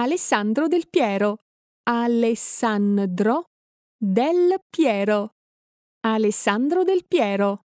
Alessandro Del Piero. Alessandro Del Piero. Alessandro Del Piero.